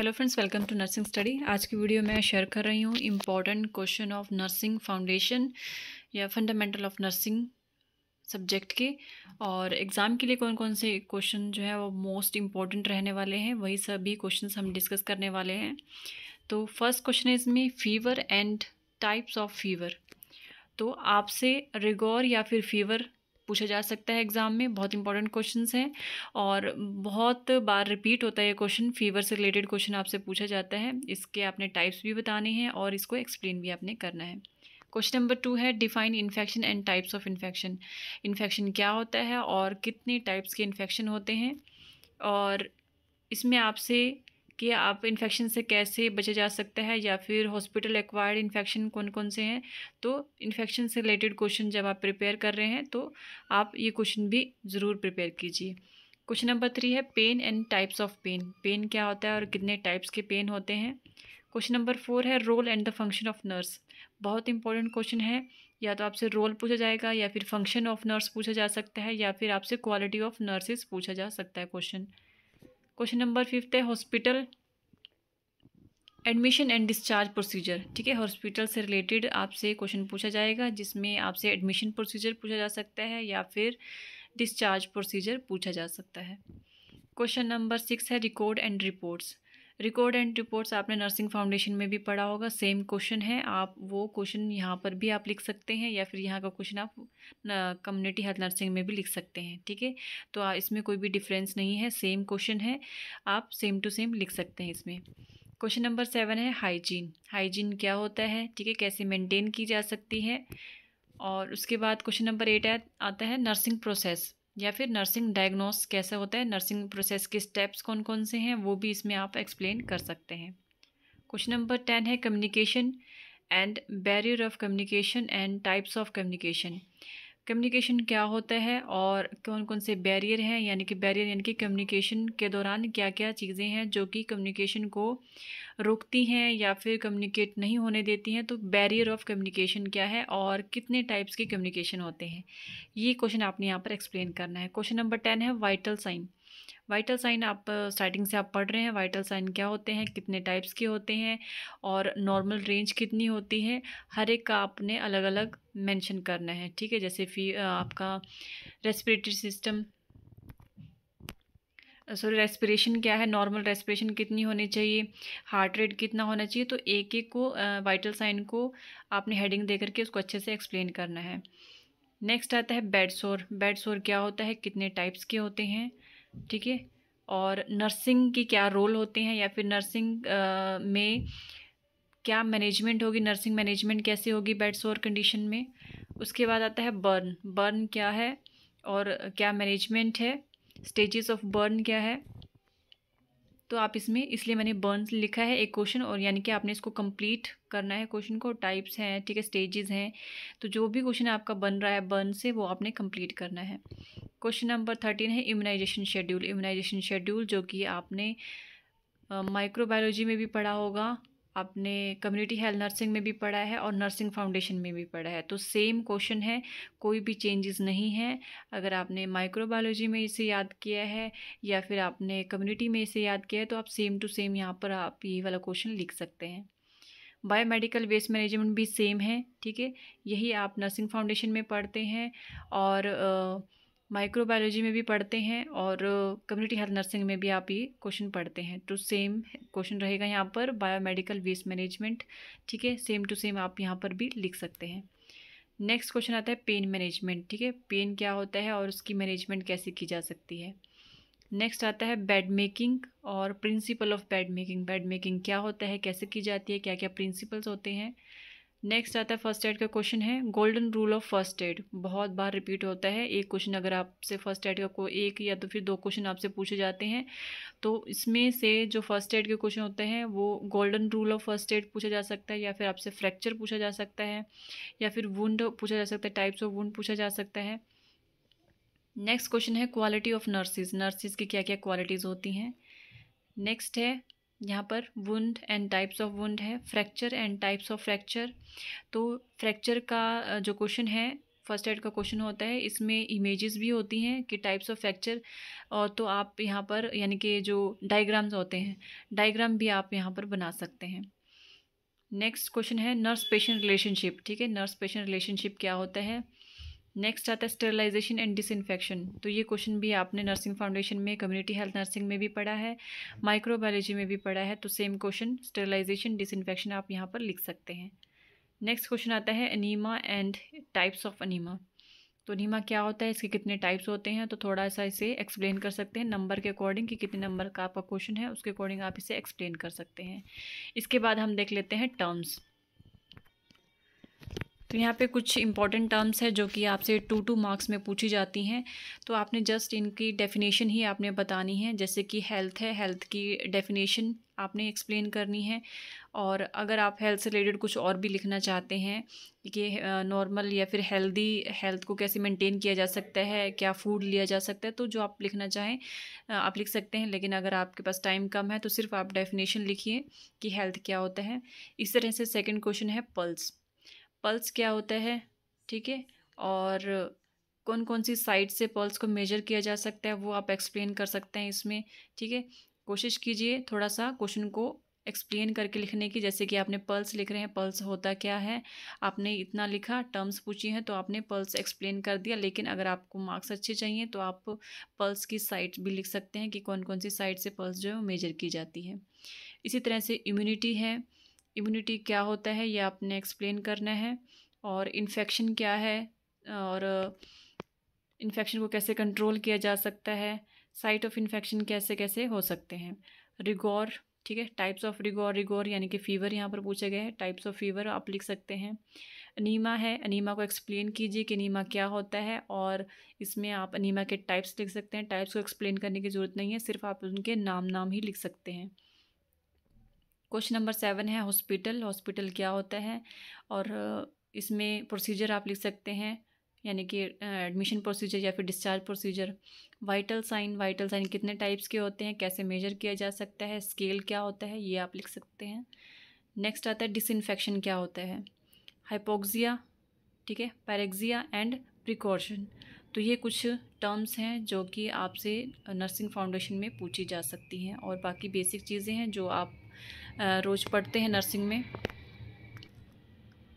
hello friends welcome to nursing study आज की video में शेयर कर रही हूँ important question of nursing foundation या फंडामेंटल ऑफ नर्सिंग सब्जेक्ट के और एग्ज़ाम के लिए कौन कौन से क्वेश्चन जो है वो मोस्ट इम्पॉर्टेंट रहने वाले हैं वही सभी क्वेश्चन हम डिस्कस करने वाले हैं तो फर्स्ट क्वेश्चन है इसमें fever and types of fever तो आपसे रिगोर या फिर फीवर पूछा जा सकता है एग्ज़ाम में बहुत इंपॉर्टेंट क्वेश्चन हैं और बहुत बार रिपीट होता है ये क्वेश्चन फीवर से रिलेटेड क्वेश्चन आपसे पूछा जाता है इसके आपने टाइप्स भी बताने हैं और इसको एक्सप्लेन भी आपने करना है क्वेश्चन नंबर टू है define infection and types of infection infection क्या होता है और कितने टाइप्स के इन्फेक्शन होते हैं और इसमें आपसे कि आप इन्फेक्शन से कैसे बचा जा सकता है या फिर हॉस्पिटल एक्वायर्ड इन्फेक्शन कौन कौन से हैं तो इन्फेक्शन से रिलेटेड क्वेश्चन जब आप प्रिपेयर कर रहे हैं तो आप ये क्वेश्चन भी ज़रूर प्रिपेयर कीजिए क्वेश्चन नंबर थ्री है pain and types of pain pain क्या होता है और कितने टाइप्स के पेन होते हैं क्वेश्चन नंबर फोर है role and the function of nurse बहुत इंपॉर्टेंट क्वेश्चन है या तो आपसे रोल पूछा जाएगा या फिर फंक्शन ऑफ नर्स पूछा जा सकता है या फिर आपसे क्वालिटी ऑफ नर्सेज पूछा जा सकता है क्वेश्चन क्वेश्चन नंबर फिफ्थ है hospital admission and discharge procedure ठीक है हॉस्पिटल से रिलेटेड आपसे क्वेश्चन पूछा जाएगा जिसमें आपसे एडमिशन प्रोसीजर पूछा जा सकता है या फिर डिस्चार्ज प्रोसीजर पूछा जा सकता है क्वेश्चन नंबर सिक्स है record and reports record and reports आपने नर्सिंग फाउंडेशन में भी पढ़ा होगा सेम क्वेश्चन है आप वो क्वेश्चन यहाँ पर भी आप लिख सकते हैं या फिर यहाँ का क्वेश्चन आप कम्युनिटी हेल्थ नर्सिंग में भी लिख सकते हैं ठीक है तो इसमें कोई भी डिफरेंस नहीं है सेम क्वेश्चन है आप सेम टू सेम लिख सकते हैं इसमें क्वेश्चन नंबर सेवन है हाइजीन हाइजीन क्या होता है ठीक है कैसे मेनटेन की जा सकती है और उसके बाद क्वेश्चन नंबर एट आता है नर्सिंग प्रोसेस या फिर नर्सिंग डायग्नोस कैसे होता है नर्सिंग प्रोसेस के स्टेप्स कौन कौन से हैं वो भी इसमें आप एक्सप्लेन कर सकते हैं क्वेश्चन नंबर टेन है communication and barrier of communication and types of communication communication क्या होता है और कौन कौन से बैरियर हैं यानी कि बैरियर यानी कि कम्युनिकेशन के दौरान क्या क्या चीज़ें हैं जो कि कम्युनिकेशन को रोकती हैं या फिर कम्युनिकेट नहीं होने देती हैं तो बैरियर ऑफ कम्युनिकेशन क्या है और कितने टाइप्स के कम्युनिकेशन होते हैं ये क्वेश्चन आपने यहाँ पर एक्सप्लेन करना है क्वेश्चन नंबर टेन है वाइटल साइन वाइटल साइन आप स्टार्टिंग से आप पढ़ रहे हैं वाइटल साइन क्या होते हैं कितने टाइप्स के होते हैं और नॉर्मल रेंज कितनी होती है हर एक का आपने अलग अलग मेंशन करना है ठीक है जैसे फी आपका रेस्पिरेटरी सिस्टम सॉरी रेस्पिरेशन क्या है नॉर्मल रेस्पिरेशन कितनी होनी चाहिए हार्ट रेट कितना होना चाहिए तो एक एक को वाइटल साइन को आपने हेडिंग दे करके उसको अच्छे से एक्सप्लेन करना है नेक्स्ट आता है बेड सोर बेड सोर क्या होता है कितने टाइप्स के होते हैं ठीक है और नर्सिंग के क्या रोल होते हैं या फिर नर्सिंग आ, में क्या मैनेजमेंट होगी नर्सिंग मैनेजमेंट कैसे होगी बेड सोर कंडीशन में उसके बाद आता है बर्न बर्न क्या है और क्या मैनेजमेंट है स्टेजेस ऑफ बर्न क्या है तो आप इसमें इसलिए मैंने बर्न लिखा है एक क्वेश्चन और यानी कि आपने इसको कंप्लीट करना है क्वेश्चन को टाइप्स हैं ठीक है स्टेजेस हैं तो जो भी क्वेश्चन आपका बन रहा है बर्न से वो आपने कंप्लीट करना है क्वेश्चन नंबर थर्टीन है इम्यूनाइजेशन शेड्यूल इम्यूनाइजेशन शेड्यूल जो कि आपने माइक्रोबायोलॉजी में भी पढ़ा होगा आपने कम्युनिटी हेल्थ नर्सिंग में भी पढ़ा है और नर्सिंग फाउंडेशन में भी पढ़ा है तो सेम क्वेश्चन है कोई भी चेंजेस नहीं है अगर आपने माइक्रोबायोलॉजी में इसे याद किया है या फिर आपने कम्युनिटी में इसे याद किया है तो आप सेम टू सेम यहाँ पर आप ये वाला क्वेश्चन लिख सकते हैं बायोमेडिकल वेस्ट मैनेजमेंट भी सेम है ठीक है यही आप नर्सिंग फाउंडेशन में पढ़ते हैं और uh, माइक्रोबायोलॉजी में भी पढ़ते हैं और कम्युनिटी हेल्थ नर्सिंग में भी आप ये क्वेश्चन पढ़ते हैं टू तो सेम क्वेश्चन रहेगा यहाँ पर बायोमेडिकल वेस्ट मैनेजमेंट ठीक है सेम टू सेम आप यहाँ पर भी लिख सकते हैं नेक्स्ट क्वेश्चन आता है पेन मैनेजमेंट ठीक है पेन क्या होता है और उसकी मैनेजमेंट कैसे की जा सकती है नेक्स्ट आता है बेड मेकिंग और principle of bed making bed making क्या होता है कैसे की जाती है क्या क्या प्रिंसिपल्स होते हैं नेक्स्ट आता है फर्स्ट एड का क्वेश्चन है golden rule of first aid बहुत बार रिपीट होता है एक क्वेश्चन अगर आपसे फर्स्ट एड का को एक या तो फिर दो क्वेश्चन आपसे पूछे जाते हैं तो इसमें से जो फर्स्ट एड के क्वेश्चन होते हैं वो golden rule of first aid पूछा जा सकता है या फिर आपसे फ्रैक्चर पूछा जा सकता है या फिर वुंड पूछा जा सकता है टाइप्स ऑफ वुंड पूछा जा सकता है नेक्स्ट क्वेश्चन है क्वालिटी ऑफ नर्सिस नर्सिस की क्या क्या क्वालिटीज़ होती हैं नेक्स्ट है यहाँ पर wound and types of wound है fracture and types of fracture तो फ्रैक्चर का जो क्वेश्चन है फर्स्ट एड का क्वेश्चन होता है इसमें इमेजेस भी होती हैं कि टाइप्स ऑफ फ्रैक्चर और तो आप यहाँ पर यानी कि जो डायग्राम्स होते हैं डायग्राम भी आप यहाँ पर बना सकते हैं नेक्स्ट क्वेश्चन है नर्स पेशेंट रिलेशनशिप ठीक है नर्स पेशेंट रिलेशनशिप क्या होता है नेक्स्ट आता है स्टरलाइजेशन एंड डिसइनफेक्शन तो ये क्वेश्चन भी आपने नर्सिंग फाउंडेशन में कम्युनिटी हेल्थ नर्सिंग में भी पढ़ा है माइक्रोबायोलॉजी में भी पढ़ा है तो सेम क्वेश्चन स्टरलाइजेशन डिसइनफेक्शन आप यहाँ पर लिख सकते हैं नेक्स्ट क्वेश्चन आता है enema and types of enema तो अनीमा क्या होता है इसके कितने टाइप्स होते हैं तो थोड़ा सा इसे एक्सप्लेन कर सकते हैं नंबर के अकॉर्डिंग कि कितने नंबर का आपका क्वेश्चन है उसके अकॉर्डिंग आप इसे एक्सप्लेन कर सकते हैं इसके बाद हम देख लेते हैं टर्म्स तो यहाँ पे कुछ इंपॉर्टेंट टर्म्स है जो कि आपसे टू टू मार्क्स में पूछी जाती हैं तो आपने जस्ट इनकी डेफिनेशन ही आपने बतानी है जैसे कि हेल्थ है हेल्थ की डेफिनेशन आपने एक्सप्लेन करनी है और अगर आप हेल्थ से रिलेटेड कुछ और भी लिखना चाहते हैं कि नॉर्मल या फिर हेल्दी हेल्थ को कैसे मेंटेन किया जा सकता है क्या फूड लिया जा सकता है तो जो आप लिखना चाहें आप लिख सकते हैं लेकिन अगर आपके पास टाइम कम है तो सिर्फ आप डेफिनेशन लिखिए कि हेल्थ क्या होता है इस तरह से सेकेंड क्वेश्चन है पल्स पल्स क्या होता है ठीक है और कौन कौन सी साइड से पल्स को मेजर किया जा सकता है वो आप एक्सप्लेन कर सकते हैं इसमें ठीक है कोशिश कीजिए थोड़ा सा क्वेश्चन को एक्सप्लेन करके लिखने की जैसे कि आपने पल्स लिख रहे हैं पल्स होता क्या है आपने इतना लिखा टर्म्स पूछी हैं तो आपने पल्स एक्सप्लेन कर दिया लेकिन अगर आपको मार्क्स अच्छे चाहिए तो आप पल्स की साइड भी लिख सकते हैं कि कौन कौन सी साइड से पल्स जो है वो मेजर की जाती है इसी तरह से इम्यूनिटी है इम्यूनिटी क्या होता है ये आपने एक्सप्लेन करना है और इन्फेक्शन क्या है और इन्फेक्शन को कैसे कंट्रोल किया जा सकता है साइट ऑफ इन्फेक्शन कैसे कैसे हो सकते हैं रिगोर ठीक है टाइप्स ऑफ रिगोर रिगोर यानी कि फ़ीवर यहाँ पर पूछे गए हैं टाइप्स ऑफ फीवर आप लिख सकते हैं अनीमा है अनीमा को एक्सप्लेन कीजिए कि अनीमा क्या होता है और इसमें आप अनीमा के टाइप्स लिख सकते हैं टाइप्स को एक्सप्लेन करने की ज़रूरत नहीं है सिर्फ आप उनके नाम नाम ही लिख सकते हैं क्वेश्चन नंबर सेवन है हॉस्पिटल हॉस्पिटल क्या होता है और इसमें प्रोसीजर आप लिख सकते हैं यानी कि एडमिशन प्रोसीजर या फिर discharge procedure vital sign vital sign कितने टाइप्स के होते हैं कैसे मेजर किया जा सकता है स्केल क्या होता है ये आप लिख सकते हैं नेक्स्ट आता है डिसइनफेक्शन क्या होता है हाइपोक्सिया ठीक है पैरेक्सिया एंड प्रिकॉशन तो ये कुछ टर्म्स हैं जो कि आपसे नर्सिंग फाउंडेशन में पूछी जा सकती हैं और बाकी बेसिक चीज़ें हैं जो आप रोज़ पढ़ते हैं नर्सिंग में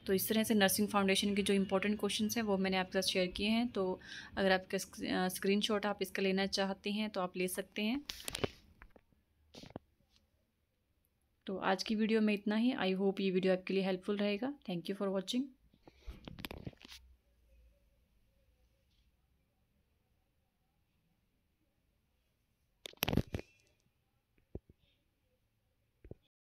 तो इस तरह से नर्सिंग फाउंडेशन के जो इम्पोर्टेंट क्वेश्चन हैं वो मैंने आपके साथ शेयर किए हैं तो अगर आपका स्क्रीन शॉट आप इसका लेना चाहते हैं तो आप ले सकते हैं तो आज की वीडियो में इतना ही आई होप ये वीडियो आपके लिए हेल्पफुल रहेगा थैंक यू फॉर वॉचिंग